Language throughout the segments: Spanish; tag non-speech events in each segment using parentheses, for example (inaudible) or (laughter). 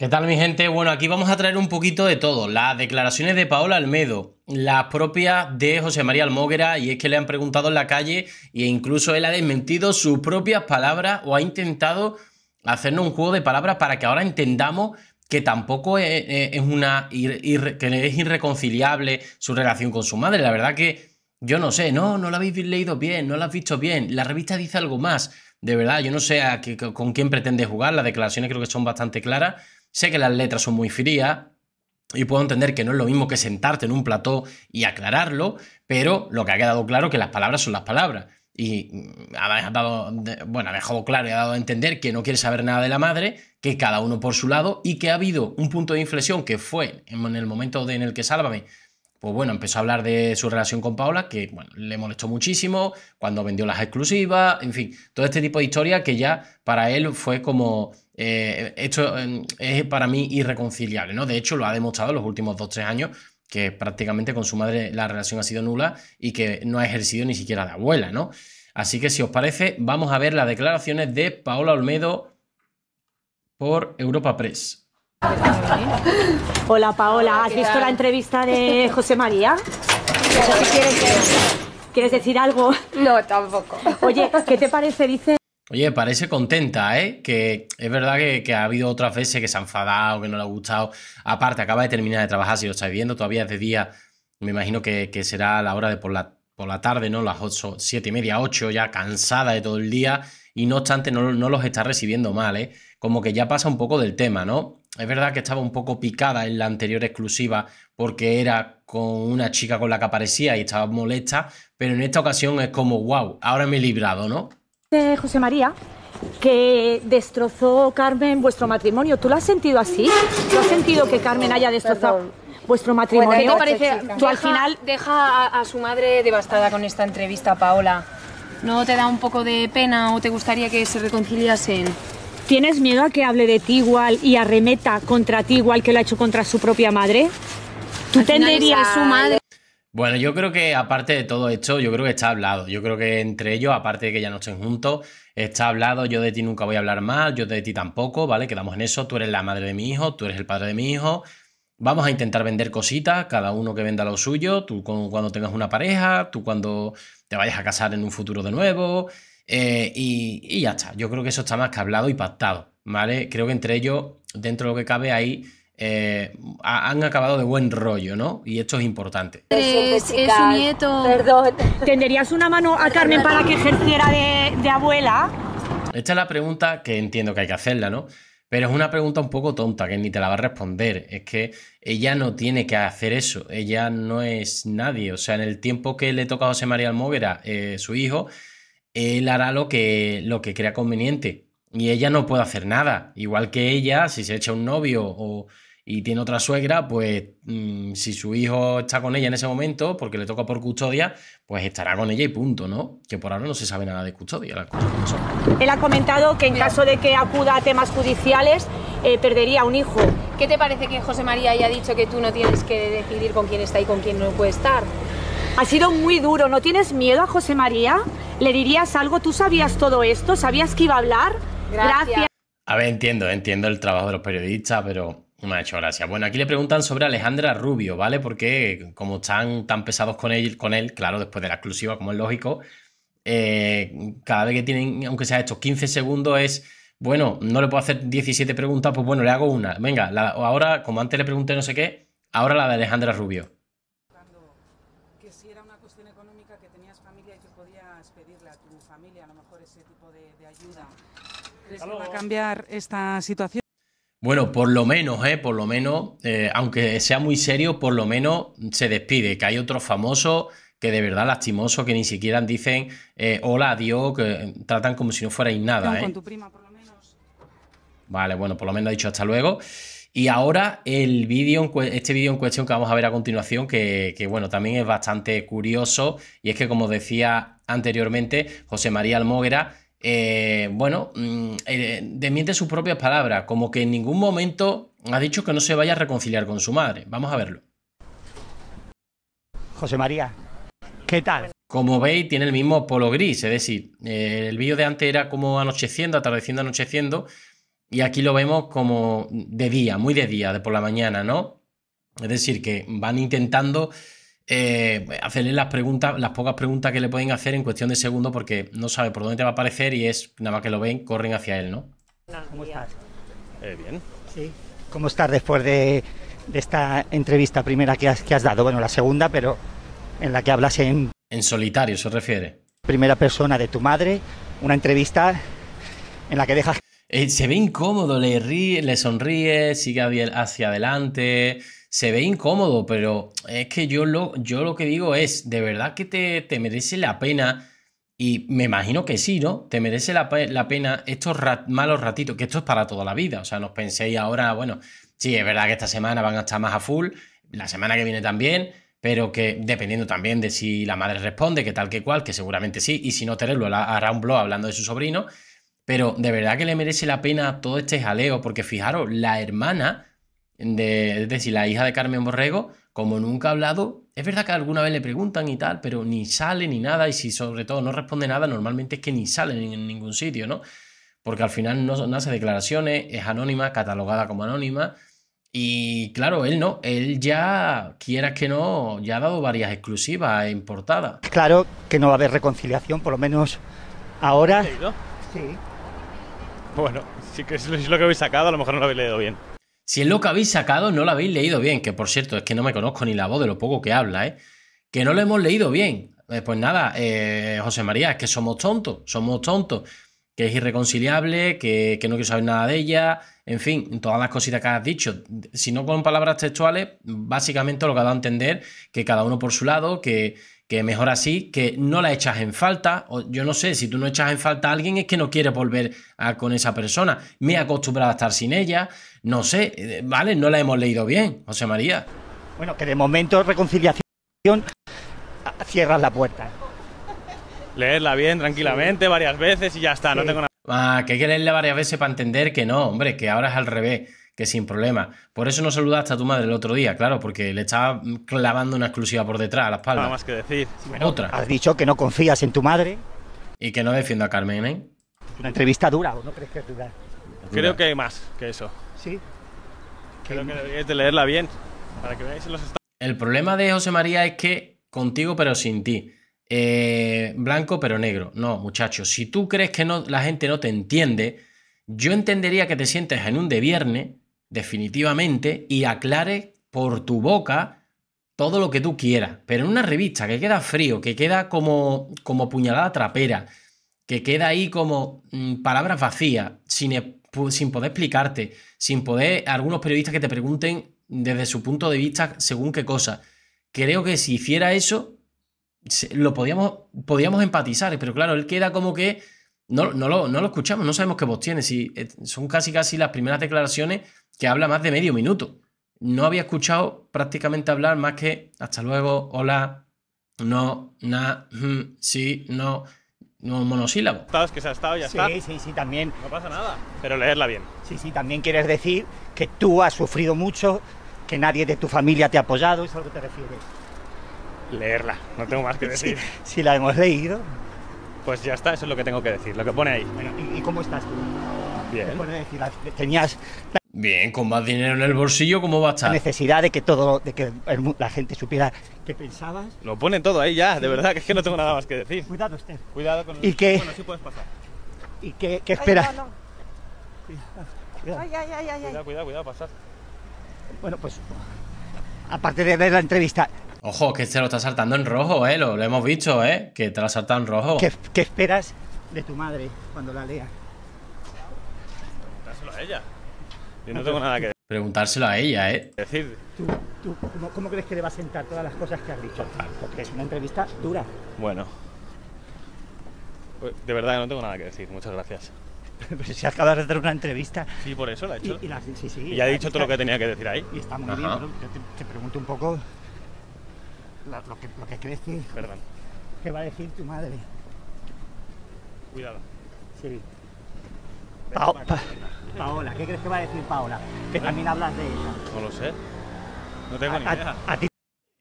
¿Qué tal mi gente? Bueno, aquí vamos a traer un poquito de todo. Las declaraciones de Paola Almedo, las propias de José María Almóguera, y es que le han preguntado en la calle e incluso él ha desmentido sus propias palabras o ha intentado hacernos un juego de palabras para que ahora entendamos que tampoco es, una que irreconciliable su relación con su madre. La verdad que yo no sé, no, no la habéis leído bien, no la has visto bien. La revista dice algo más. De verdad, yo no sé con quién pretende jugar. Las declaraciones creo que son bastante claras Sé que las letras son muy frías y puedo entender que no es lo mismo que sentarte en un plató y aclararlo, pero lo que ha quedado claro que las palabras son las palabras. Y mm, ha dado, bueno, ha dejado claro y ha dado a entender que no quiere saber nada de la madre, que cada uno por su lado y que ha habido un punto de inflexión que fue en el momento en el que Sálvame pues bueno, empezó a hablar de su relación con Paula, que bueno, le molestó muchísimo, cuando vendió las exclusivas, en fin, todo este tipo de historia que ya para él fue como eh, esto em, es para mí irreconciliable, ¿no? De hecho, lo ha demostrado en los últimos 2-3 años, que prácticamente con su madre la relación ha sido nula y que no ha ejercido ni siquiera de abuela, ¿no? Así que si os parece, vamos a ver las declaraciones de Paola Olmedo por Europa Press. Hola Paola, ¿has visto la entrevista de (laughs) José María? ¿Quieres decir algo? No, tampoco. Oye, ¿qué te parece? Dice Oye, parece contenta, ¿eh? Que es verdad que, ha habido otras veces que se ha enfadado, que no le ha gustado. Aparte, acaba de terminar de trabajar, si lo estáis viendo, todavía es de día. Me imagino que, será la hora de por la, por la tarde, ¿no? Las ocho, siete y media, ocho, ya cansada de todo el día. Y no obstante, no, no los está recibiendo mal, ¿eh? Como que ya pasa un poco del tema, ¿no? Es verdad que estaba un poco picada en la anterior exclusiva porque era con una chica con la que aparecía y estaba molesta, pero en esta ocasión es como, wow, ahora me he librado, ¿no? José María que destrozó Carmen vuestro matrimonio. ¿Tú lo has sentido así? ¿Tú has sentido que Carmen haya destrozado vuestro matrimonio? te parece? Tú al final deja a, su madre devastada con esta entrevista, Paola. ¿No te da un poco de pena o te gustaría que se reconciliasen? ¿Tienes miedo a que hable de ti igual y arremeta contra ti igual que lo ha hecho contra su propia madre? ¿Tú tenderías a su madre? Bueno, yo creo que aparte de todo esto, yo creo que está hablado. Yo creo que entre ellos, aparte de que ya no estén juntos, está hablado, yo de ti nunca voy a hablar más, yo de ti tampoco, ¿vale? Quedamos en eso, tú eres la madre de mi hijo, tú eres el padre de mi hijo. Vamos a intentar vender cositas, cada uno que venda lo suyo, tú cuando tengas una pareja, tú cuando te vayas a casar en un futuro de nuevo, eh, y, y ya está. Yo creo que eso está más que hablado y pactado, ¿vale? Creo que entre ellos, dentro de lo que cabe, hay eh, han acabado de buen rollo, ¿no? Y esto es importante. Es, su nieto. Perdón. ¿Tenderías una mano a Carmen para que ejerciera de, abuela? Esta es la pregunta que entiendo que hay que hacerla, ¿no? Pero es una pregunta un poco tonta que ni te la va a responder. Es que ella no tiene que hacer eso. Ella no es nadie. O sea, en el tiempo que le toca a José María Almóvera, eh, su hijo, él hará lo que, lo que crea conveniente. Y ella no puede hacer nada. Igual que ella, si se echa un novio o y tiene otra suegra, pues mm, si su hijo está con ella en ese momento, porque le toca por custodia, pues estará con ella y punto, ¿no? Que por ahora no se sabe nada de custodia. Él ha comentado que en caso de que acuda a temas judiciales, eh, perdería un hijo. ¿Qué te parece que José María haya dicho que tú no tienes que decidir con quién está y con quién no puede estar? Ha sido muy duro. ¿No tienes miedo a José María? ¿Le dirías algo? ¿Tú sabías todo esto? ¿Sabías que iba a hablar? Gracias. A ver, entiendo, entiendo el trabajo de los periodistas, pero me ha hecho gracia. Bueno, aquí le preguntan sobre Alejandra Rubio, ¿vale? Porque como están tan pesados con él, con él claro, después de la exclusiva, como es lógico, eh, cada vez que tienen, aunque sea estos 15 segundos, es, bueno, no le puedo hacer 17 preguntas, pues bueno, le hago una. Venga, ahora, como antes le pregunté no sé qué, ahora la de Alejandra Rubio. Que si era una cuestión económica, que tenías familia y que podías pedirle a tu familia a lo mejor ese tipo de, ayuda. a cambiar esta situación? Bueno, por lo menos, ¿eh? por lo menos, eh, aunque sea muy serio, por lo menos se despide, que hay otros famosos que de verdad lastimoso, que ni siquiera dicen eh, hola, adiós, que tratan como si no fuerais nada. Vale, bueno, por lo menos ha dicho hasta luego. Y ahora el vídeo, este vídeo en cuestión que vamos a ver a continuación, que, bueno, también es bastante curioso, y es que como decía anteriormente, José María Almoguera... Eh, bueno, mm, eh, desmiente sus propias palabras, como que en ningún momento ha dicho que no se vaya a reconciliar con su madre. Vamos a verlo. José María, ¿qué tal? Como veis, tiene el mismo polo gris, es decir, eh, el vídeo de antes era como anocheciendo, atardeciendo, anocheciendo, y aquí lo vemos como de día, muy de día, de por la mañana, ¿no? Es decir, que van intentando eh, hacerle las preguntas, las pocas preguntas que le pueden hacer en cuestión de segundo, porque no sabe por dónde te va a aparecer y es nada más que lo ven, corren hacia él, ¿no? ¿Cómo estás? Eh, bien. Sí. ¿Cómo estás después de, esta entrevista primera que has, dado? Bueno, la segunda, pero en la que hablas en. En solitario, se refiere. Primera persona de tu madre, una entrevista en la que dejas. Eh, se ve incómodo, le, ríe, le sonríe, sigue hacia adelante se ve incómodo, pero es que yo lo, yo lo que digo es, de verdad que te, te merece la pena, y me imagino que sí, ¿no? Te merece la, pena estos malos ratitos, que esto es para toda la vida, o sea, nos penséis ahora, bueno, sí, es verdad que esta semana van a estar más a full, la semana que viene también, pero que dependiendo también de si la madre responde, que tal que cual, que seguramente sí, y si no tenerlo hará un blog hablando de su sobrino, pero de verdad que le merece la pena todo este jaleo, porque fijaros, la hermana de, es decir, la hija de Carmen Borrego, como nunca ha hablado, es verdad que alguna vez le preguntan y tal, pero ni sale ni nada, y si sobre todo no responde nada, normalmente es que ni sale en ningún sitio, ¿no? Porque al final no, hace declaraciones, es anónima, catalogada como anónima, y claro, él no, él ya, quieras que no, ya ha dado varias exclusivas en portada. Claro que no va a haber reconciliación, por lo menos ahora. sí. Bueno, sí que es lo que habéis sacado, a lo mejor no lo habéis leído bien. Si es lo que habéis sacado, no lo habéis leído bien, que por cierto, es que no me conozco ni la voz de lo poco que habla, ¿eh? Que no lo hemos leído bien. Eh, pues nada, eh, José María, es que somos tontos, somos tontos, que es irreconciliable, que, que no quiero saber nada de ella, en fin, todas las cositas que has dicho, si no con palabras textuales, básicamente lo que ha dado a entender, que cada uno por su lado, que, que mejor así, que no la echas en falta. O yo no sé, si tú no echas en falta a alguien es que no quieres volver a, con esa persona. Me he acostumbrado a estar sin ella, no sé, eh, ¿vale? No la hemos leído bien, José María. Bueno, que de momento reconciliación cierras la puerta. Leerla bien, tranquilamente, varias veces y ya está, no tengo nada. Ah, que hay que leerla varias veces para entender que no, hombre, que ahora es al revés que sin problema. Por eso no saludaste a tu madre el otro día, claro, porque le estaba clavando una exclusiva por detrás, a la espalda. Nada más que decir. Otra. Has dicho que no confías en tu madre. Y que no defiendo a Carmen, ¿eh? Una entrevista dura, no crees que es dura? Creo que hay más que eso. Sí. Creo que deberías de leerla bien, para que veáis los El problema de José María es que contigo pero sin ti. Eh, blanco pero negro. No, muchachos, si tú crees que no, la gente no te entiende, yo entendería que te sientes en un de viernes definitivamente y aclare por tu boca todo lo que tú quieras. Pero en una revista que queda frío, que queda como, como puñalada trapera, que queda ahí como mm, palabras vacías, sin, e-, sin poder explicarte, sin poder algunos periodistas que te pregunten desde su punto de vista según qué cosa. Creo que si hiciera eso, lo podíamos, podíamos empatizar, pero claro, él queda como que no, lo, escuchamos, no sabemos qué voz tiene. Si, eh, son casi casi las primeras declaraciones que habla más de medio minuto. No había escuchado prácticamente hablar más que hasta luego, hola, no, na, hm, sí, no, no monosílabo. Que se ha estado, ya está. sí, sí, también. No pasa nada. Pero leerla bien. Sí, sí, también quieres decir que tú has sufrido mucho, que nadie de tu familia te ha apoyado, ¿es lo que te refieres? Leerla, no tengo más que decir. Si la hemos leído. Pues ya está, eso es lo que tengo que decir, lo que pone ahí. Bueno, ¿y, cómo estás tú? Bien. decir? Tenías Bien, con más dinero en el bolsillo, ¿cómo va a estar? La necesidad de que todo, de que la gente supiera qué pensabas. Lo pone todo ahí ya, de verdad, que es que no tengo nada más que decir. Cuidado Esther Cuidado con el... ¿Y qué? puedes pasar. ¿Y qué, qué esperas? Ay, no, Cuidado, cuidado, cuidado, pasar. Bueno, pues, aparte de ver la entrevista, Ojo, que se este lo está saltando en rojo, ¿eh? Lo, hemos visto, ¿eh? Que te lo ha saltado en rojo. ¿Qué, esperas de tu madre cuando la lea? Preguntárselo a ella. Yo no tengo nada que decir. Preguntárselo a ella, ¿eh? Decir. ¿Tú, cómo, crees que le va a sentar todas las cosas que has dicho? Porque es una entrevista dura. Bueno. Pues, de verdad que no tengo nada que decir. Muchas gracias. (laughs) Pero si acabas de hacer una entrevista. Sí, por eso la he hecho. Y, y ya dicho todo lo que tenía que decir ahí. Y está muy bien, te pregunto un poco lo, que, lo que crees Perdón. qué va a decir tu madre. Cuidado. Sí. Paola, ¿qué crees que va a decir Paola? Que también hablas de ella. No lo sé. No tengo ni idea. A,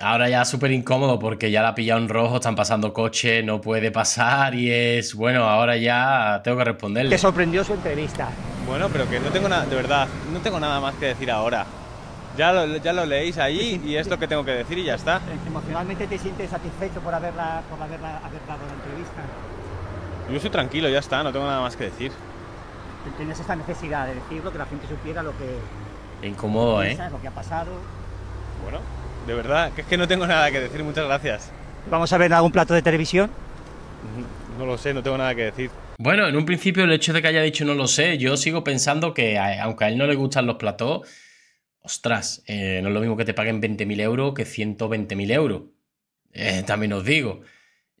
Ahora ya súper incómodo porque ya la ha pillado en rojo, están pasando coche, no puede pasar y es, bueno, ahora ya tengo que responderle. Te sorprendió su entrevista. Bueno, pero que no tengo nada, de verdad, no tengo nada más que decir ahora. Ya lo, ya lo leéis ahí y es lo que tengo que decir y ya está. ¿Emocionalmente te sientes satisfecho por haberla, por haberla, haber dado la entrevista? Yo estoy tranquilo, ya está, no tengo nada más que decir. Tienes esta necesidad de decirlo, que la gente supiera lo que... Incómodo, ¿eh? Lo que ha pasado. Bueno, de verdad, que es que no tengo nada que decir, muchas gracias. ¿Vamos a ver algún plato de televisión? No lo sé, no tengo nada que decir. Bueno, en un principio el hecho de que haya dicho no lo sé, yo sigo pensando que aunque a él no le gustan los platos ostras, eh, no es lo mismo que te paguen 20.000 euros que 120.000 euros. Eh, también os digo,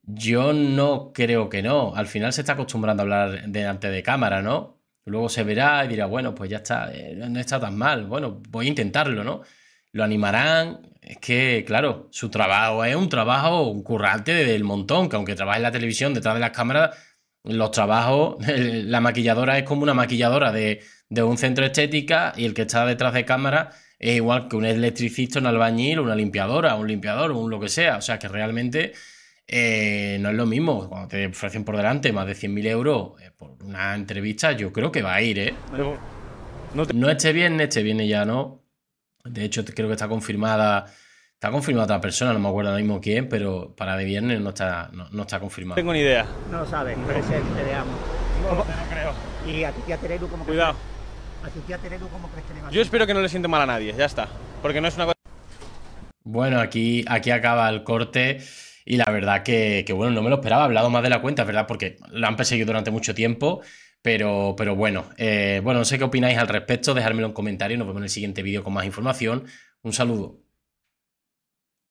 yo no creo que no. Al final se está acostumbrando a hablar delante de cámara, ¿no? Luego se verá y dirá, bueno, pues ya está, eh, no está tan mal. Bueno, voy a intentarlo, ¿no? Lo animarán. Es que, claro, su trabajo es un trabajo, un currante del montón, que aunque trabaje en la televisión detrás de las cámaras, los trabajos, (laughs) la maquilladora es como una maquilladora de, de un centro estética y el que está detrás de cámara es igual que un electricista, un albañil, una limpiadora, un limpiador, un lo que sea. O sea que realmente eh, no es lo mismo. Cuando te ofrecen por delante más de 100.000 euros eh, por una entrevista, yo creo que va a ir, ¿eh? No, este viernes, este viernes ya no. De hecho, creo que está confirmada. Está confirmada otra persona, no me acuerdo ahora mismo quién, pero para de viernes no está, no, está confirmada. No tengo ni idea. No lo sabes, Presente de No, creo. Y a, ti, como Cuidado cómo crees que le este Yo espero que no le siente mal a nadie, ya está. Porque no es una cosa. Bueno, aquí, aquí acaba el corte. Y la verdad que, bueno, no me lo esperaba, hablado más de la cuenta, ¿verdad? Porque lo han perseguido durante mucho tiempo, pero, pero bueno, eh, bueno, no sé qué opináis al respecto, dejármelo en comentarios, nos vemos en el siguiente vídeo con más información. Un saludo.